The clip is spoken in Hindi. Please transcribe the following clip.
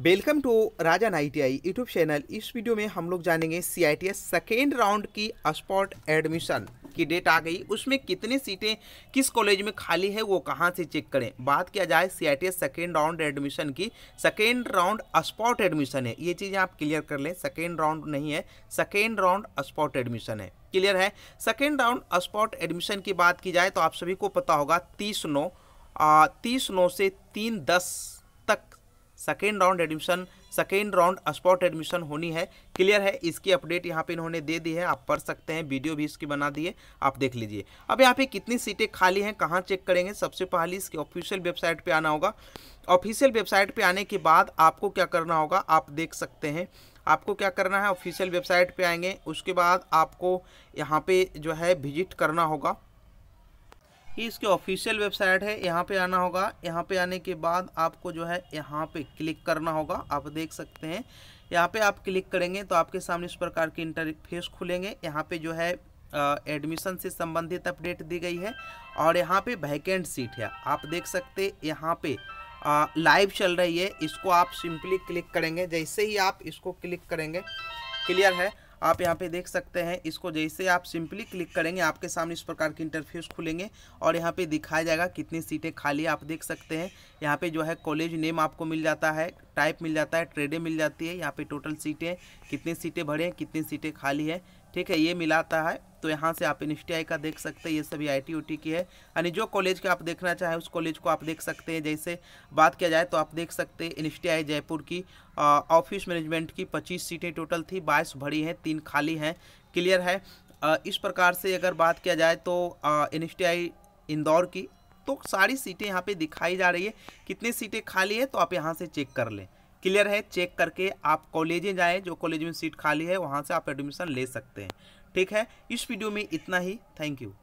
welcome to Rajan ITI YouTube channel इस वीडियो में हम लोग जानेंगे C I T S second round की स्पॉट एडमिशन की डेट आ गई उसमें कितने सीटें किस कॉलेज में खाली है वो कहाँ से चेक करें बात किया जाए C I T S second round admission की सेकेंड राउंड स्पॉट एडमिशन है ये चीज़ें आप क्लियर कर लें सेकेंड राउंड नहीं है सेकेंड राउंड स्पॉट एडमिशन है क्लियर है सेकेंड राउंड स्पॉट एडमिशन की बात की जाए तो आप सभी को पता होगा तीस नौ तीस नौ से तीन दस second round admission second round spot admission होनी है क्लियर है इसकी अपडेट यहाँ पे इन्होंने दे दी है आप पढ़ सकते हैं वीडियो भी इसकी बना दी है आप देख लीजिए अब यहाँ पे कितनी सीटें खाली हैं कहाँ चेक करेंगे सबसे पहले इसके ऑफिशियल वेबसाइट पे आना होगा ऑफिशियल वेबसाइट पे आने के बाद आपको क्या करना होगा आप देख सकते हैं आपको क्या करना है ऑफिशियल वेबसाइट पर आएंगे उसके बाद आपको यहाँ पर जो है विजिट करना होगा ये इसके ऑफिशियल वेबसाइट है यहाँ पे आना होगा यहाँ पे आने के बाद आपको जो है यहाँ पे क्लिक करना होगा आप देख सकते हैं यहाँ पे आप क्लिक करेंगे तो आपके सामने इस प्रकार के इंटरफेस खुलेंगे यहाँ पे जो है एडमिशन से संबंधित अपडेट दी गई है और यहाँ पे वैकेंट सीट है आप देख सकते यहाँ पे लाइव चल रही है इसको आप सिंपली क्लिक करेंगे जैसे ही आप इसको क्लिक करेंगे क्लियर है आप यहाँ पे देख सकते हैं इसको जैसे आप सिंपली क्लिक करेंगे आपके सामने इस प्रकार के इंटरफेस खुलेंगे और यहाँ पे दिखाया जाएगा कितनी सीटें खाली आप देख सकते हैं यहाँ पे जो है कॉलेज नेम आपको मिल जाता है टाइप मिल जाता है ट्रेडें मिल जाती है यहाँ पे टोटल सीटें कितनी सीटें भरे हैं कितनी सीटें खाली है ठीक है ये मिलाता है तो यहाँ से आप एन का देख सकते हैं ये सभी आई टी की है यानी जो कॉलेज का आप देखना चाहें उस कॉलेज को आप देख सकते हैं जैसे बात किया जाए तो आप देख सकते हैं एन जयपुर की ऑफिस मैनेजमेंट की पच्चीस सीटें टोटल थी बाईस भरी हैं तीन खाली हैं क्लियर है इस प्रकार से अगर बात किया जाए तो एन इंदौर की तो सारी सीटें यहाँ पे दिखाई जा रही है कितनी सीटें खाली है तो आप यहाँ से चेक कर लें क्लियर है चेक करके आप कॉलेजें जाएँ जो कॉलेज में सीट खाली है वहाँ से आप एडमिशन ले सकते हैं ठीक है इस वीडियो में इतना ही थैंक यू